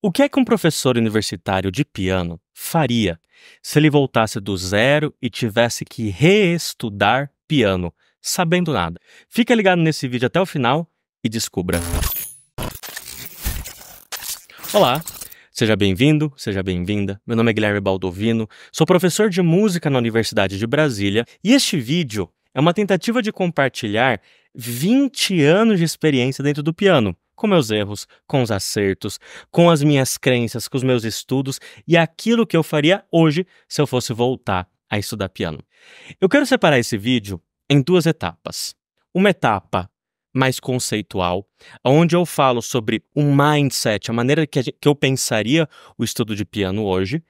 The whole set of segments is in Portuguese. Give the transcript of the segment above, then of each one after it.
O que é que um professor universitário de piano faria se ele voltasse do zero e tivesse que reestudar piano, sabendo nada? Fica ligado nesse vídeo até o final e descubra. Olá, Seja bem-vindo, seja bem-vinda. Meu nome é Guilherme Baldovino, sou professor de música na Universidade de Brasília e este vídeo é uma tentativa de compartilhar 20 anos de experiência dentro do piano com meus erros, com os acertos, com as minhas crenças, com os meus estudos e aquilo que eu faria hoje se eu fosse voltar a estudar piano. Eu quero separar esse vídeo em duas etapas. Uma etapa mais conceitual, onde eu falo sobre o mindset, a maneira que, a gente, que eu pensaria o estudo de piano hoje,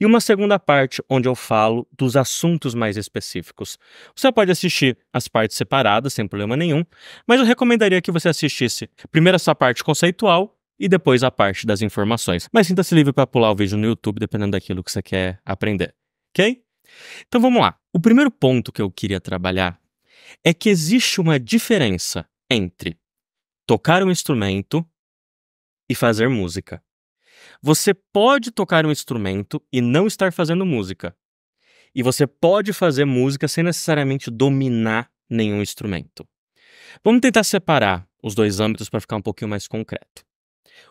e uma segunda parte onde eu falo dos assuntos mais específicos. Você pode assistir as partes separadas sem problema nenhum, mas eu recomendaria que você assistisse primeiro essa parte conceitual e depois a parte das informações. Mas sinta-se livre para pular o vídeo no YouTube, dependendo daquilo que você quer aprender, ok? Então vamos lá. O primeiro ponto que eu queria trabalhar é que existe uma diferença entre tocar um instrumento e fazer música. Você pode tocar um instrumento e não estar fazendo música. E você pode fazer música sem necessariamente dominar nenhum instrumento. Vamos tentar separar os dois âmbitos para ficar um pouquinho mais concreto.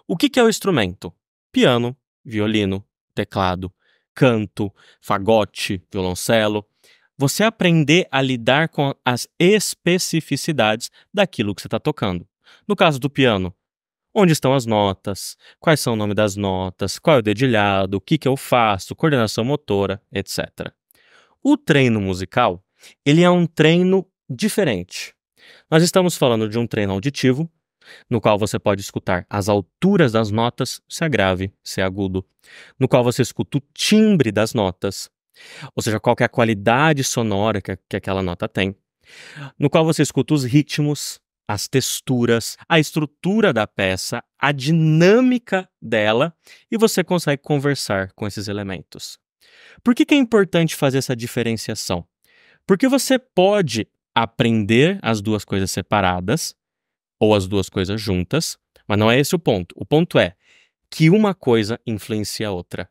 O que, é o instrumento? Piano, violino, teclado, canto, fagote, violoncelo você aprender a lidar com as especificidades daquilo que você está tocando. No caso do piano, onde estão as notas, quais são o nome das notas, qual é o dedilhado, o que, que eu faço, coordenação motora, etc. O treino musical, ele é um treino diferente. Nós estamos falando de um treino auditivo, no qual você pode escutar as alturas das notas, se é grave, se é agudo, no qual você escuta o timbre das notas, ou seja, qual é a qualidade sonora que, que aquela nota tem. No qual você escuta os ritmos, as texturas, a estrutura da peça, a dinâmica dela e você consegue conversar com esses elementos. Por que, que é importante fazer essa diferenciação? Porque você pode aprender as duas coisas separadas ou as duas coisas juntas, mas não é esse o ponto. O ponto é que uma coisa influencia a outra.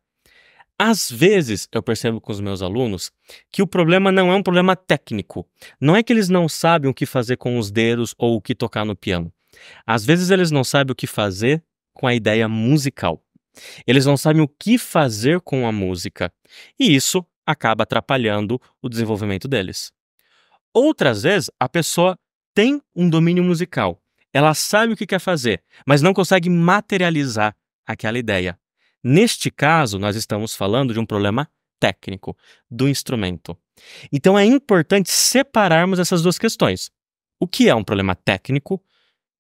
Às vezes, eu percebo com os meus alunos que o problema não é um problema técnico. Não é que eles não sabem o que fazer com os dedos ou o que tocar no piano. Às vezes, eles não sabem o que fazer com a ideia musical. Eles não sabem o que fazer com a música. E isso acaba atrapalhando o desenvolvimento deles. Outras vezes, a pessoa tem um domínio musical. Ela sabe o que quer fazer, mas não consegue materializar aquela ideia. Neste caso, nós estamos falando de um problema técnico do instrumento. Então é importante separarmos essas duas questões. O que é um problema técnico?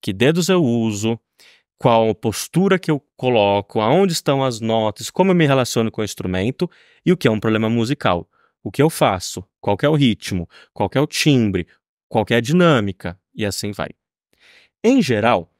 Que dedos eu uso? Qual postura que eu coloco? Aonde estão as notas? Como eu me relaciono com o instrumento? E o que é um problema musical? O que eu faço? Qual é o ritmo? Qual é o timbre? Qual é a dinâmica? E assim vai. Em geral,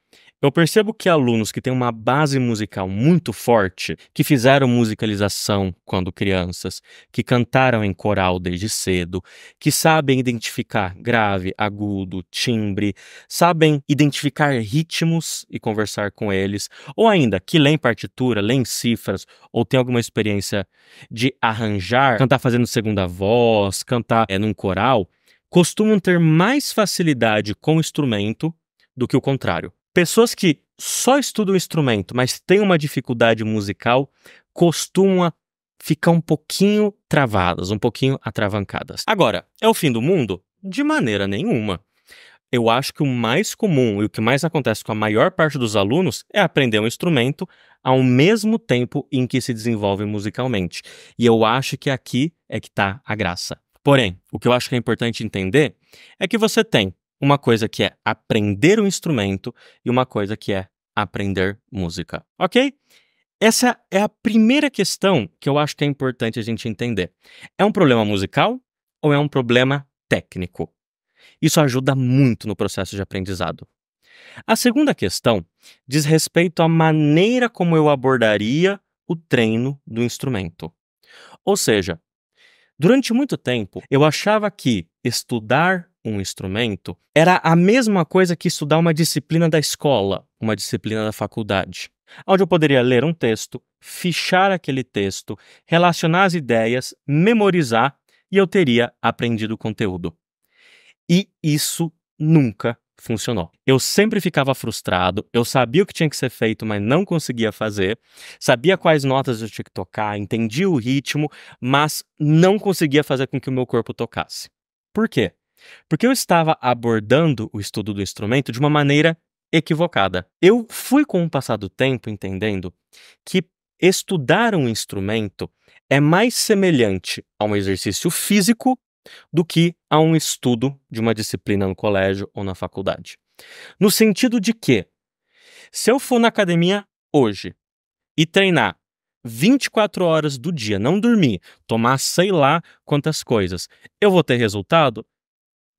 eu percebo que alunos que têm uma base musical muito forte, que fizeram musicalização quando crianças, que cantaram em coral desde cedo, que sabem identificar grave, agudo, timbre, sabem identificar ritmos e conversar com eles, ou ainda que leem partitura, leem cifras, ou têm alguma experiência de arranjar, cantar fazendo segunda voz, cantar é, num coral, costumam ter mais facilidade com o instrumento do que o contrário. Pessoas que só estudam instrumento, mas têm uma dificuldade musical, costumam ficar um pouquinho travadas, um pouquinho atravancadas. Agora, é o fim do mundo? De maneira nenhuma. Eu acho que o mais comum e o que mais acontece com a maior parte dos alunos é aprender um instrumento ao mesmo tempo em que se desenvolve musicalmente. E eu acho que aqui é que está a graça. Porém, o que eu acho que é importante entender é que você tem uma coisa que é aprender um instrumento e uma coisa que é aprender música, ok? Essa é a primeira questão que eu acho que é importante a gente entender. É um problema musical ou é um problema técnico? Isso ajuda muito no processo de aprendizado. A segunda questão diz respeito à maneira como eu abordaria o treino do instrumento. Ou seja, Durante muito tempo, eu achava que estudar um instrumento era a mesma coisa que estudar uma disciplina da escola, uma disciplina da faculdade, onde eu poderia ler um texto, fichar aquele texto, relacionar as ideias, memorizar e eu teria aprendido o conteúdo. E isso nunca funcionou. Eu sempre ficava frustrado, eu sabia o que tinha que ser feito, mas não conseguia fazer, sabia quais notas eu tinha que tocar, entendia o ritmo, mas não conseguia fazer com que o meu corpo tocasse. Por quê? Porque eu estava abordando o estudo do instrumento de uma maneira equivocada. Eu fui, com o passar do tempo, entendendo que estudar um instrumento é mais semelhante a um exercício físico do que a um estudo de uma disciplina no colégio ou na faculdade. No sentido de que, se eu for na academia hoje e treinar 24 horas do dia, não dormir, tomar sei lá quantas coisas, eu vou ter resultado?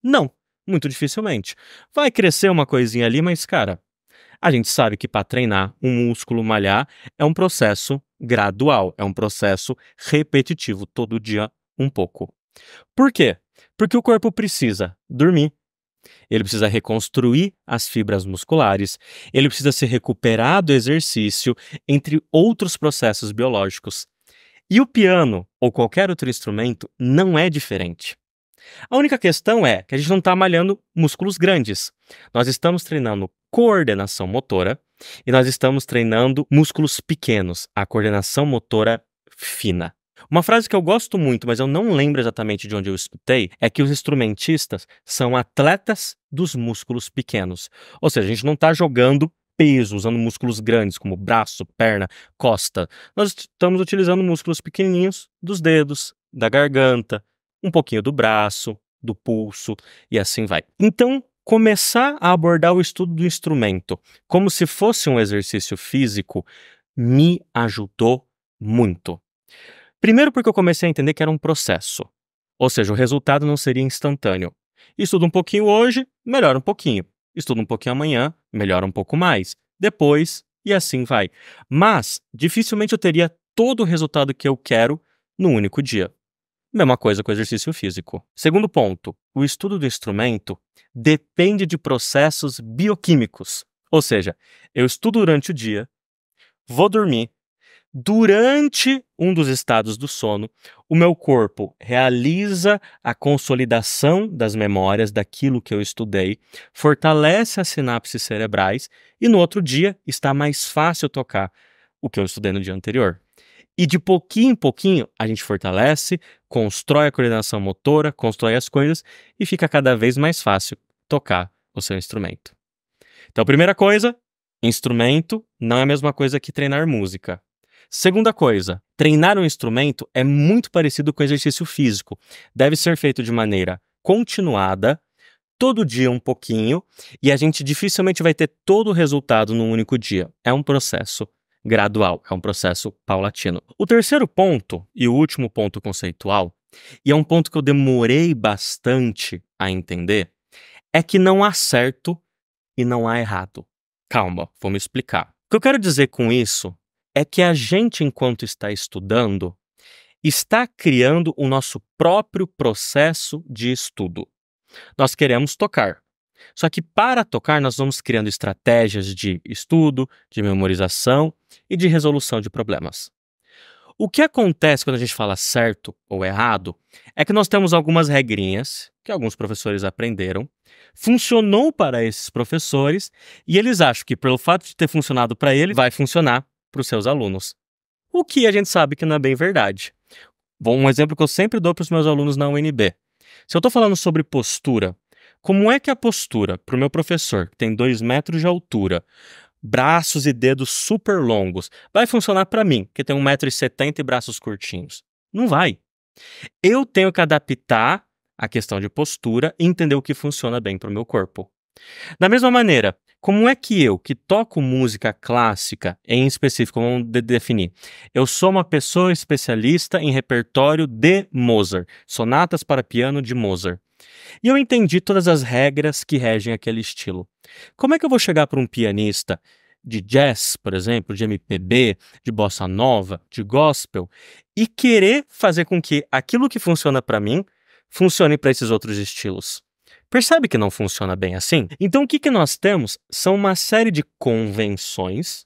Não, muito dificilmente. Vai crescer uma coisinha ali, mas cara, a gente sabe que para treinar um músculo malhar é um processo gradual, é um processo repetitivo, todo dia um pouco por quê? Porque o corpo precisa dormir, ele precisa reconstruir as fibras musculares, ele precisa se recuperar do exercício, entre outros processos biológicos. E o piano ou qualquer outro instrumento não é diferente. A única questão é que a gente não está malhando músculos grandes. Nós estamos treinando coordenação motora e nós estamos treinando músculos pequenos, a coordenação motora fina. Uma frase que eu gosto muito, mas eu não lembro exatamente de onde eu escutei, é que os instrumentistas são atletas dos músculos pequenos. Ou seja, a gente não está jogando peso, usando músculos grandes como braço, perna, costa. Nós estamos utilizando músculos pequenininhos dos dedos, da garganta, um pouquinho do braço, do pulso e assim vai. Então, começar a abordar o estudo do instrumento como se fosse um exercício físico me ajudou muito. Primeiro, porque eu comecei a entender que era um processo, ou seja, o resultado não seria instantâneo. Estudo um pouquinho hoje, melhora um pouquinho. Estudo um pouquinho amanhã, melhora um pouco mais. Depois, e assim vai. Mas, dificilmente eu teria todo o resultado que eu quero num único dia. Mesma coisa com o exercício físico. Segundo ponto, o estudo do instrumento depende de processos bioquímicos. Ou seja, eu estudo durante o dia, vou dormir, durante um dos estados do sono, o meu corpo realiza a consolidação das memórias daquilo que eu estudei, fortalece as sinapses cerebrais e no outro dia está mais fácil tocar o que eu estudei no dia anterior. E de pouquinho em pouquinho a gente fortalece, constrói a coordenação motora, constrói as coisas e fica cada vez mais fácil tocar o seu instrumento. Então, primeira coisa, instrumento não é a mesma coisa que treinar música. Segunda coisa, treinar um instrumento é muito parecido com exercício físico. Deve ser feito de maneira continuada, todo dia um pouquinho, e a gente dificilmente vai ter todo o resultado num único dia. É um processo gradual, é um processo paulatino. O terceiro ponto e o último ponto conceitual, e é um ponto que eu demorei bastante a entender, é que não há certo e não há errado. Calma, vou me explicar. O que eu quero dizer com isso é que a gente, enquanto está estudando, está criando o nosso próprio processo de estudo. Nós queremos tocar. Só que para tocar, nós vamos criando estratégias de estudo, de memorização e de resolução de problemas. O que acontece quando a gente fala certo ou errado é que nós temos algumas regrinhas que alguns professores aprenderam, funcionou para esses professores e eles acham que pelo fato de ter funcionado para ele, vai funcionar para os seus alunos. O que a gente sabe que não é bem verdade. um exemplo que eu sempre dou para os meus alunos na UNB. Se eu estou falando sobre postura, como é que é a postura para o meu professor, que tem 2 metros de altura, braços e dedos super longos, vai funcionar para mim, que tem 1,70m e braços curtinhos? Não vai. Eu tenho que adaptar a questão de postura e entender o que funciona bem para o meu corpo. Da mesma maneira, como é que eu, que toco música clássica, em específico, vamos de definir, eu sou uma pessoa especialista em repertório de Mozart, sonatas para piano de Mozart. E eu entendi todas as regras que regem aquele estilo. Como é que eu vou chegar para um pianista de jazz, por exemplo, de MPB, de bossa nova, de gospel, e querer fazer com que aquilo que funciona para mim funcione para esses outros estilos? Percebe que não funciona bem assim? Então, o que, que nós temos são uma série de convenções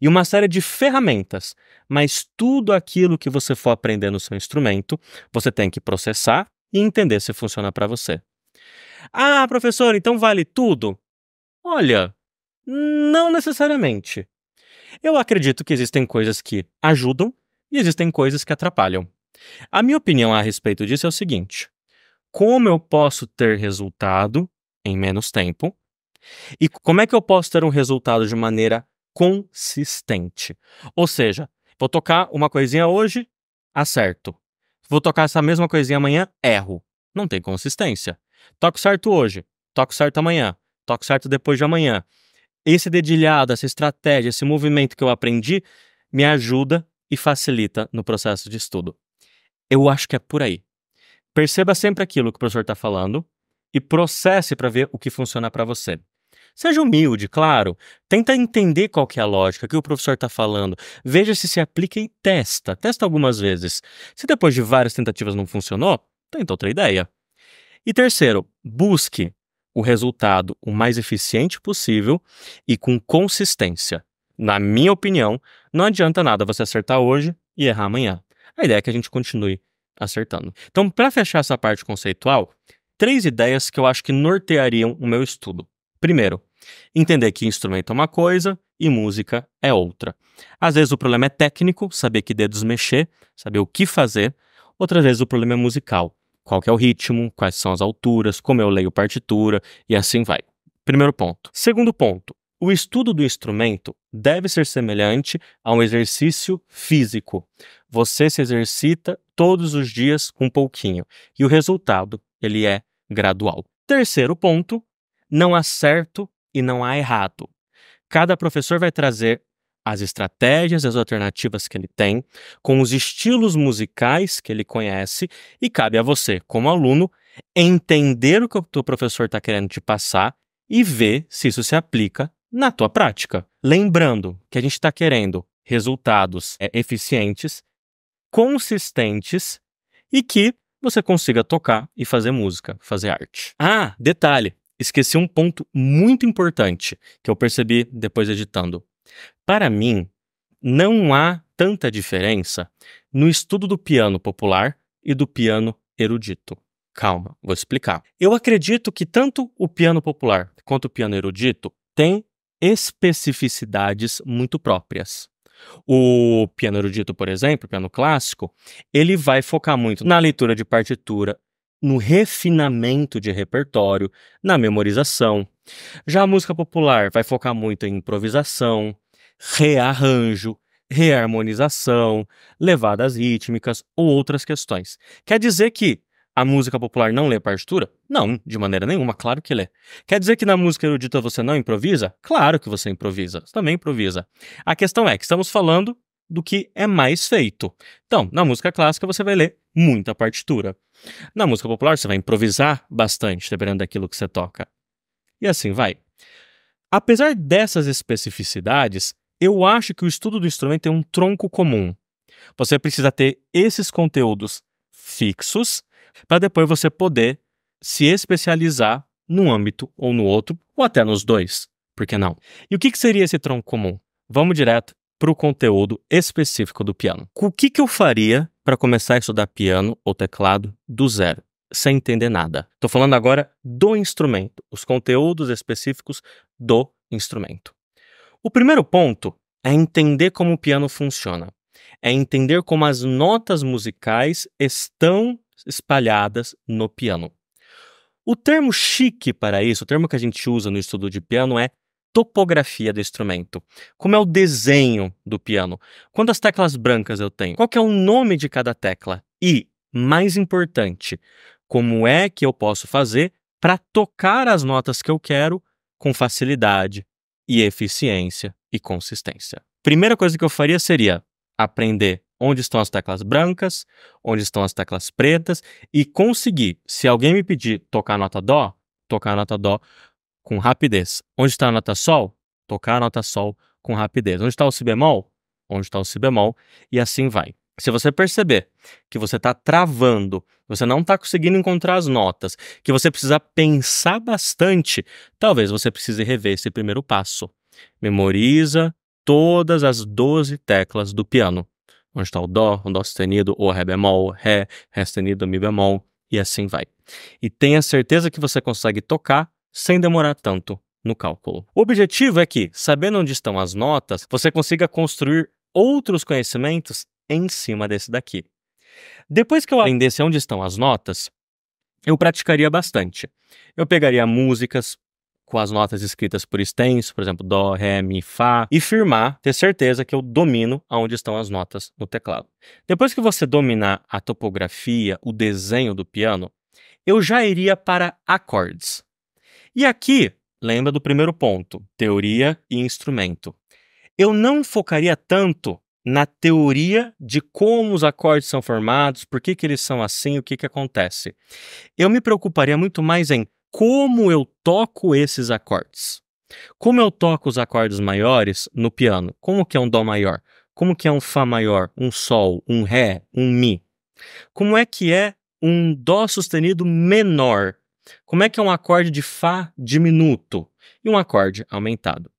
e uma série de ferramentas, mas tudo aquilo que você for aprender no seu instrumento, você tem que processar e entender se funciona para você. Ah, professor, então vale tudo? Olha, não necessariamente. Eu acredito que existem coisas que ajudam e existem coisas que atrapalham. A minha opinião a respeito disso é o seguinte: como eu posso ter resultado em menos tempo e como é que eu posso ter um resultado de maneira consistente. Ou seja, vou tocar uma coisinha hoje, acerto. Vou tocar essa mesma coisinha amanhã, erro. Não tem consistência. Toco certo hoje, toco certo amanhã, toco certo depois de amanhã. Esse dedilhado, essa estratégia, esse movimento que eu aprendi me ajuda e facilita no processo de estudo. Eu acho que é por aí. Perceba sempre aquilo que o professor está falando e processe para ver o que funciona para você. Seja humilde, claro. Tenta entender qual que é a lógica que o professor está falando. Veja se se aplica e testa. Testa algumas vezes. Se depois de várias tentativas não funcionou, tenta tá outra ideia. E terceiro, busque o resultado o mais eficiente possível e com consistência. Na minha opinião, não adianta nada você acertar hoje e errar amanhã. A ideia é que a gente continue acertando. Então, para fechar essa parte conceitual, três ideias que eu acho que norteariam o meu estudo. Primeiro, entender que instrumento é uma coisa e música é outra. Às vezes o problema é técnico, saber que dedos mexer, saber o que fazer. Outras vezes o problema é musical, qual é o ritmo, quais são as alturas, como eu leio partitura e assim vai. Primeiro ponto. Segundo ponto, o estudo do instrumento deve ser semelhante a um exercício físico. Você se exercita todos os dias um pouquinho e o resultado ele é gradual. Terceiro ponto, não há certo e não há errado. Cada professor vai trazer as estratégias, as alternativas que ele tem, com os estilos musicais que ele conhece, e cabe a você, como aluno, entender o que o professor está querendo te passar e ver se isso se aplica na tua prática. Lembrando que a gente está querendo resultados é, eficientes, consistentes e que você consiga tocar e fazer música, fazer arte. Ah, detalhe, esqueci um ponto muito importante que eu percebi depois editando. Para mim, não há tanta diferença no estudo do piano popular e do piano erudito. Calma, vou explicar. Eu acredito que tanto o piano popular quanto o piano erudito têm especificidades muito próprias. O piano erudito, por exemplo, piano clássico, ele vai focar muito na leitura de partitura, no refinamento de repertório, na memorização. Já a música popular vai focar muito em improvisação, rearranjo, reharmonização, levadas rítmicas ou outras questões. Quer dizer que a música popular não lê partitura? Não, de maneira nenhuma, claro que lê. Quer dizer que na música erudita você não improvisa? Claro que você improvisa, você também improvisa. A questão é que estamos falando do que é mais feito. Então, na música clássica você vai ler muita partitura. Na música popular você vai improvisar bastante, dependendo daquilo que você toca. E assim vai. Apesar dessas especificidades, eu acho que o estudo do instrumento tem um tronco comum. Você precisa ter esses conteúdos fixos para depois você poder se especializar num âmbito ou no outro, ou até nos dois, por que não? E o que, que seria esse tronco comum? Vamos direto para o conteúdo específico do piano. O que, que eu faria para começar a estudar piano ou teclado do zero, sem entender nada? Estou falando agora do instrumento, os conteúdos específicos do instrumento. O primeiro ponto é entender como o piano funciona, é entender como as notas musicais estão espalhadas no piano. O termo chique para isso, o termo que a gente usa no estudo de piano é topografia do instrumento. Como é o desenho do piano? Quantas teclas brancas eu tenho? Qual é o nome de cada tecla? E, mais importante, como é que eu posso fazer para tocar as notas que eu quero com facilidade e eficiência e consistência? Primeira coisa que eu faria seria aprender onde estão as teclas brancas, onde estão as teclas pretas e conseguir, se alguém me pedir tocar a nota dó, tocar a nota dó com rapidez. Onde está a nota sol? Tocar a nota sol com rapidez. Onde está o si bemol? Onde está o si bemol e assim vai. Se você perceber que você está travando, você não está conseguindo encontrar as notas, que você precisa pensar bastante, talvez você precise rever esse primeiro passo. Memoriza todas as 12 teclas do piano onde está o Dó, o Dó sustenido, ou Ré bemol, Ré, Ré sustenido, Mi bemol, e assim vai. E tenha certeza que você consegue tocar sem demorar tanto no cálculo. O objetivo é que, sabendo onde estão as notas, você consiga construir outros conhecimentos em cima desse daqui. Depois que eu aprendesse onde estão as notas, eu praticaria bastante. Eu pegaria músicas, com as notas escritas por extenso, por exemplo, dó, ré, mi, fá, e firmar, ter certeza que eu domino aonde estão as notas no teclado. Depois que você dominar a topografia, o desenho do piano, eu já iria para acordes. E aqui, lembra do primeiro ponto, teoria e instrumento. Eu não focaria tanto na teoria de como os acordes são formados, por que, que eles são assim, o que, que acontece. Eu me preocuparia muito mais em como eu toco esses acordes. Como eu toco os acordes maiores no piano? Como que é um dó maior? Como que é um fá maior, um sol, um ré, um mi? Como é que é um dó sustenido menor? Como é que é um acorde de fá diminuto e um acorde aumentado?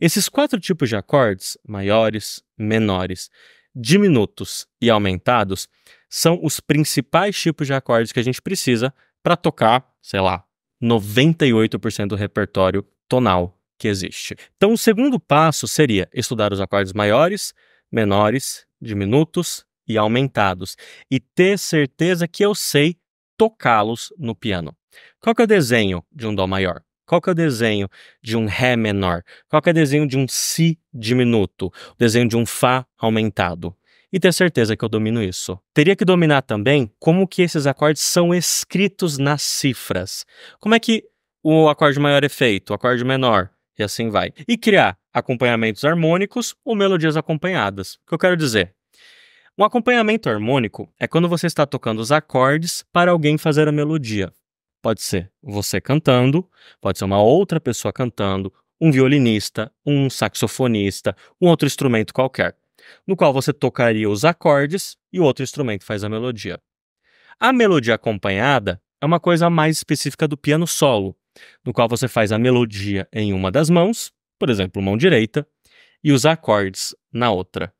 Esses quatro tipos de acordes, maiores, menores, diminutos e aumentados, são os principais tipos de acordes que a gente precisa para tocar, sei lá, 98% do repertório tonal que existe. Então, o segundo passo seria estudar os acordes maiores, menores, diminutos e aumentados e ter certeza que eu sei tocá-los no piano. Qual que é o desenho de um dó maior? Qual que é o desenho de um ré menor? Qual que é o desenho de um si diminuto? O desenho de um fá aumentado? e ter certeza que eu domino isso. Teria que dominar também como que esses acordes são escritos nas cifras. Como é que o acorde maior é feito, o acorde menor, e assim vai. E criar acompanhamentos harmônicos ou melodias acompanhadas. O que eu quero dizer? Um acompanhamento harmônico é quando você está tocando os acordes para alguém fazer a melodia. Pode ser você cantando, pode ser uma outra pessoa cantando, um violinista, um saxofonista, um outro instrumento qualquer no qual você tocaria os acordes e o outro instrumento faz a melodia. A melodia acompanhada é uma coisa mais específica do piano solo, no qual você faz a melodia em uma das mãos, por exemplo, mão direita, e os acordes na outra.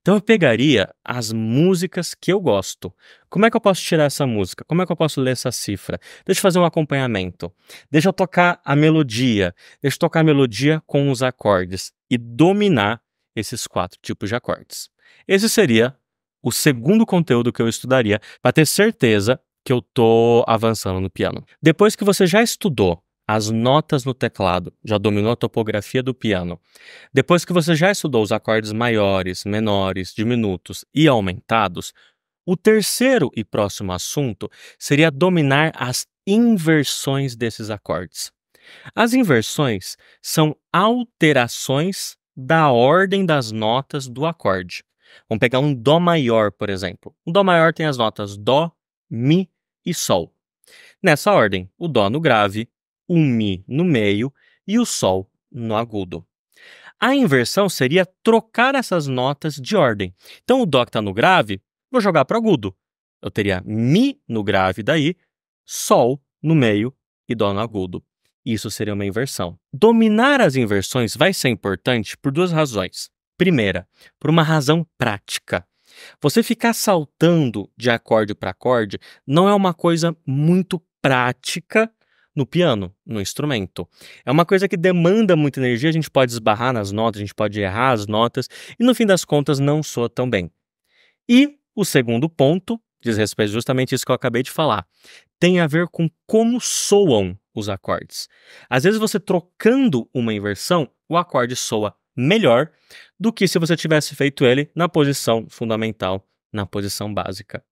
Então eu pegaria as músicas que eu gosto. Como é que eu posso tirar essa música? Como é que eu posso ler essa cifra? Deixa eu fazer um acompanhamento. Deixa eu tocar a melodia. Deixa eu tocar a melodia com os acordes e dominar esses quatro tipos de acordes. Esse seria o segundo conteúdo que eu estudaria para ter certeza que eu tô avançando no piano. Depois que você já estudou as notas no teclado, já dominou a topografia do piano. Depois que você já estudou os acordes maiores, menores, diminutos e aumentados, o terceiro e próximo assunto seria dominar as inversões desses acordes. As inversões são alterações da ordem das notas do acorde. Vamos pegar um Dó maior, por exemplo. O Dó maior tem as notas Dó, Mi e Sol. Nessa ordem, o Dó no grave, o Mi no meio e o Sol no agudo. A inversão seria trocar essas notas de ordem. Então, o Dó que está no grave, vou jogar para o agudo. Eu teria Mi no grave daí, Sol no meio e Dó no agudo. Isso seria uma inversão. Dominar as inversões vai ser importante por duas razões. Primeira, por uma razão prática. Você ficar saltando de acorde para acorde não é uma coisa muito prática no piano, no instrumento. É uma coisa que demanda muita energia, a gente pode esbarrar nas notas, a gente pode errar as notas e no fim das contas não soa tão bem. E o segundo ponto diz respeito justamente isso que eu acabei de falar. Tem a ver com como soam os acordes. Às vezes você trocando uma inversão, o acorde soa melhor do que se você tivesse feito ele na posição fundamental, na posição básica.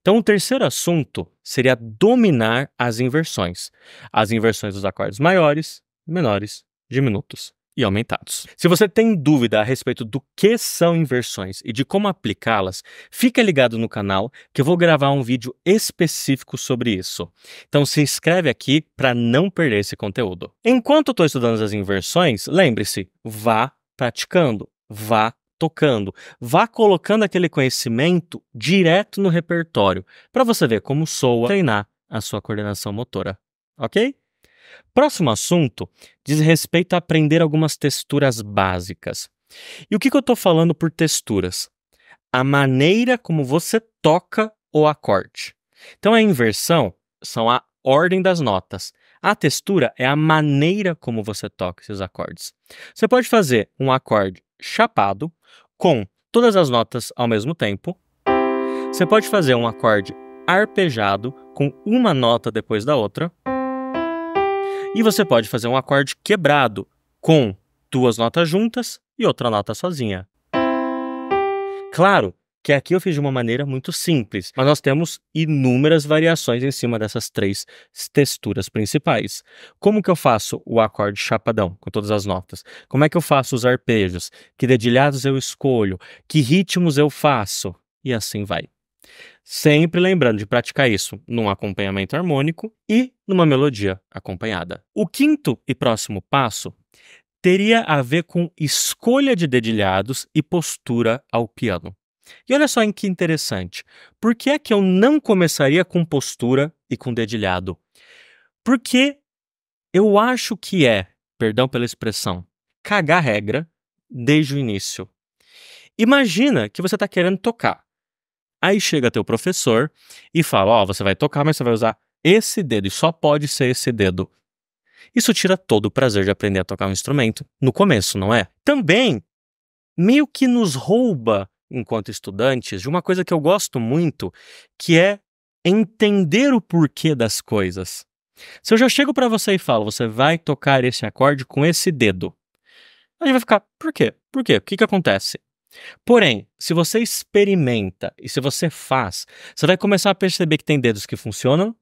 Então, o terceiro assunto seria dominar as inversões, as inversões dos acordes maiores, menores, diminutos e aumentados. Se você tem dúvida a respeito do que são inversões e de como aplicá-las, fica ligado no canal que eu vou gravar um vídeo específico sobre isso. Então se inscreve aqui para não perder esse conteúdo. Enquanto eu estou estudando as inversões, lembre-se, vá praticando, vá tocando, vá colocando aquele conhecimento direto no repertório para você ver como soa treinar a sua coordenação motora, ok? Próximo assunto diz respeito a aprender algumas texturas básicas. E o que, que eu estou falando por texturas? A maneira como você toca o acorde. Então, a inversão são a ordem das notas. A textura é a maneira como você toca esses acordes. Você pode fazer um acorde chapado com todas as notas ao mesmo tempo. Você pode fazer um acorde arpejado com uma nota depois da outra. E você pode fazer um acorde quebrado com duas notas juntas e outra nota sozinha. Claro que aqui eu fiz de uma maneira muito simples, mas nós temos inúmeras variações em cima dessas três texturas principais. Como que eu faço o acorde chapadão com todas as notas? Como é que eu faço os arpejos? Que dedilhados eu escolho? Que ritmos eu faço? E assim vai. Sempre lembrando de praticar isso num acompanhamento harmônico e numa melodia acompanhada. O quinto e próximo passo teria a ver com escolha de dedilhados e postura ao piano. E olha só em que interessante. Por que é que eu não começaria com postura e com dedilhado? Porque eu acho que é, perdão pela expressão, cagar regra desde o início. Imagina que você está querendo tocar. Aí chega teu professor e fala: Ó, oh, você vai tocar, mas você vai usar esse dedo e só pode ser esse dedo. Isso tira todo o prazer de aprender a tocar um instrumento no começo, não é? Também meio que nos rouba, enquanto estudantes, de uma coisa que eu gosto muito, que é entender o porquê das coisas. Se eu já chego para você e falo, você vai tocar esse acorde com esse dedo, a gente vai ficar, por quê? Por quê? O que, que acontece? Porém, se você experimenta e se você faz, você vai começar a perceber que tem dedos que funcionam,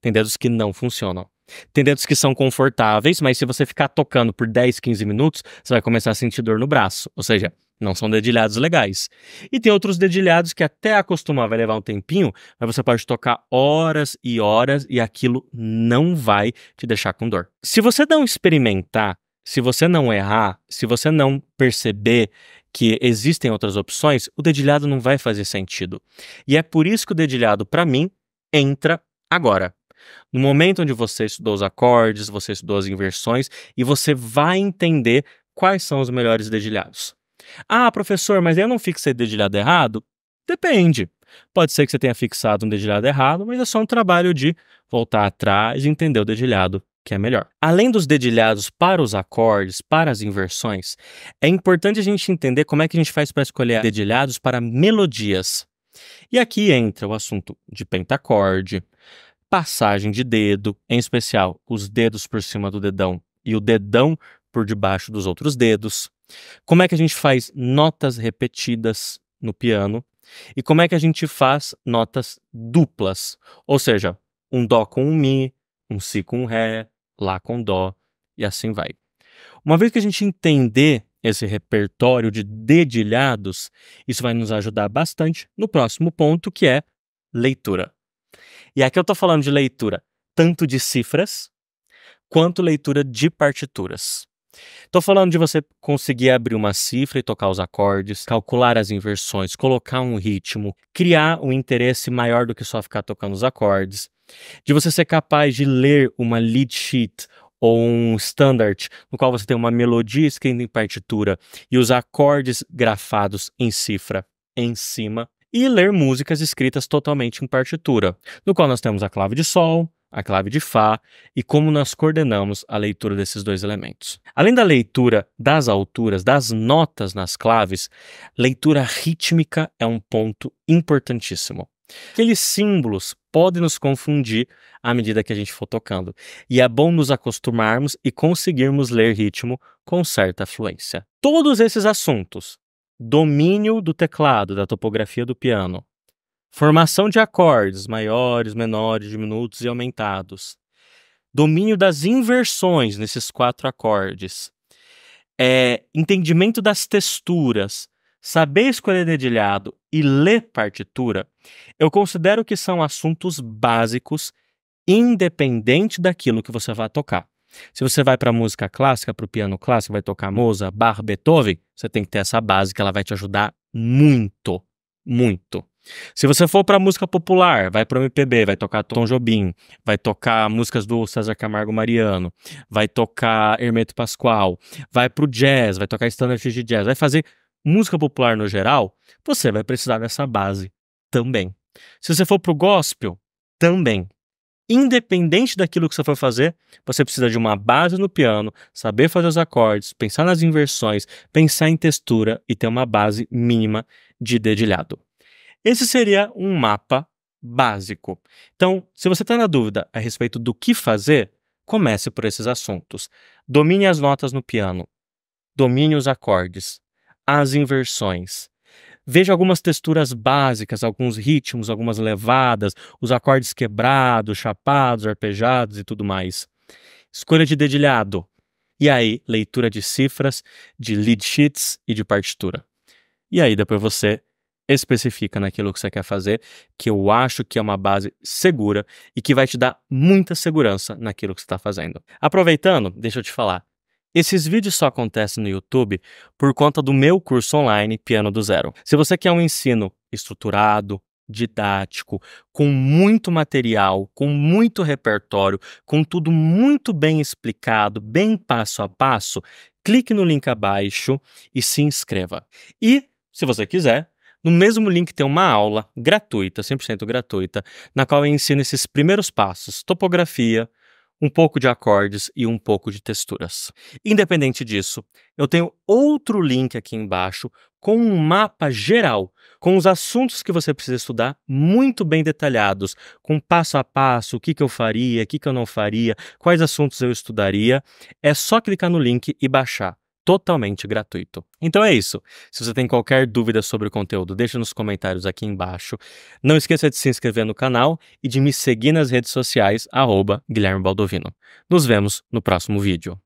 tem dedos que não funcionam. Tem dedos que são confortáveis, mas se você ficar tocando por 10, 15 minutos, você vai começar a sentir dor no braço. Ou seja, não são dedilhados legais. E tem outros dedilhados que até acostumar vai levar um tempinho, mas você pode tocar horas e horas e aquilo não vai te deixar com dor. Se você não experimentar, se você não errar, se você não perceber que existem outras opções, o dedilhado não vai fazer sentido. E é por isso que o dedilhado, para mim, entra agora. No momento onde você estudou os acordes, você estudou as inversões e você vai entender quais são os melhores dedilhados. Ah, professor, mas eu não fixei dedilhado errado? Depende. Pode ser que você tenha fixado um dedilhado errado, mas é só um trabalho de voltar atrás e entender o dedilhado que é melhor. Além dos dedilhados para os acordes, para as inversões, é importante a gente entender como é que a gente faz para escolher dedilhados para melodias. E aqui entra o assunto de pentacorde, passagem de dedo, em especial os dedos por cima do dedão e o dedão por debaixo dos outros dedos. Como é que a gente faz notas repetidas no piano? E como é que a gente faz notas duplas? Ou seja, um Dó com um Mi, um Si com um Ré, lá com dó e assim vai. Uma vez que a gente entender esse repertório de dedilhados, isso vai nos ajudar bastante no próximo ponto, que é leitura. E aqui eu estou falando de leitura tanto de cifras quanto leitura de partituras. Estou falando de você conseguir abrir uma cifra e tocar os acordes, calcular as inversões, colocar um ritmo, criar um interesse maior do que só ficar tocando os acordes, de você ser capaz de ler uma lead sheet ou um standard, no qual você tem uma melodia escrita em partitura e os acordes grafados em cifra em cima, e ler músicas escritas totalmente em partitura, no qual nós temos a clave de sol, a clave de Fá e como nós coordenamos a leitura desses dois elementos. Além da leitura das alturas, das notas nas claves, leitura rítmica é um ponto importantíssimo. Aqueles símbolos podem nos confundir à medida que a gente for tocando, e é bom nos acostumarmos e conseguirmos ler ritmo com certa fluência. Todos esses assuntos, domínio do teclado, da topografia do piano, formação de acordes maiores, menores, diminutos e aumentados, domínio das inversões nesses quatro acordes, é, entendimento das texturas, saber escolher dedilhado e ler partitura, eu considero que são assuntos básicos, independente daquilo que você vai tocar. Se você vai para música clássica, para o piano clássico, vai tocar Mozart, Bach, Beethoven, você tem que ter essa base que ela vai te ajudar muito, muito. Se você for para música popular, vai para o MPB, vai tocar Tom Jobim, vai tocar músicas do César Camargo Mariano, vai tocar Hermeto Pascoal, vai para o jazz, vai tocar standards de jazz, vai fazer música popular no geral, você vai precisar dessa base também. Se você for para o gospel, também. Independente daquilo que você for fazer, você precisa de uma base no piano, saber fazer os acordes, pensar nas inversões, pensar em textura e ter uma base mínima de dedilhado. Esse seria um mapa básico. Então, se você está na dúvida a respeito do que fazer, comece por esses assuntos. Domine as notas no piano, domine os acordes, as inversões. Veja algumas texturas básicas, alguns ritmos, algumas levadas, os acordes quebrados, chapados, arpejados e tudo mais. Escolha de dedilhado. E aí, leitura de cifras, de lead sheets e de partitura. E aí, depois você especifica naquilo que você quer fazer, que eu acho que é uma base segura e que vai te dar muita segurança naquilo que você está fazendo. Aproveitando, deixa eu te falar, esses vídeos só acontecem no YouTube por conta do meu curso online Piano do Zero. Se você quer um ensino estruturado, didático, com muito material, com muito repertório, com tudo muito bem explicado, bem passo a passo, clique no link abaixo e se inscreva. E, se você quiser, no mesmo link tem uma aula gratuita, 100% gratuita, na qual eu ensino esses primeiros passos: topografia, um pouco de acordes e um pouco de texturas. Independente disso, eu tenho outro link aqui embaixo com um mapa geral, com os assuntos que você precisa estudar muito bem detalhados, com passo a passo, o que, que eu faria, o que, que eu não faria, quais assuntos eu estudaria. É só clicar no link e baixar totalmente gratuito. Então é isso. Se você tem qualquer dúvida sobre o conteúdo, deixa nos comentários aqui embaixo. Não esqueça de se inscrever no canal e de me seguir nas redes sociais, arroba Guilherme Baldovino. Nos vemos no próximo vídeo.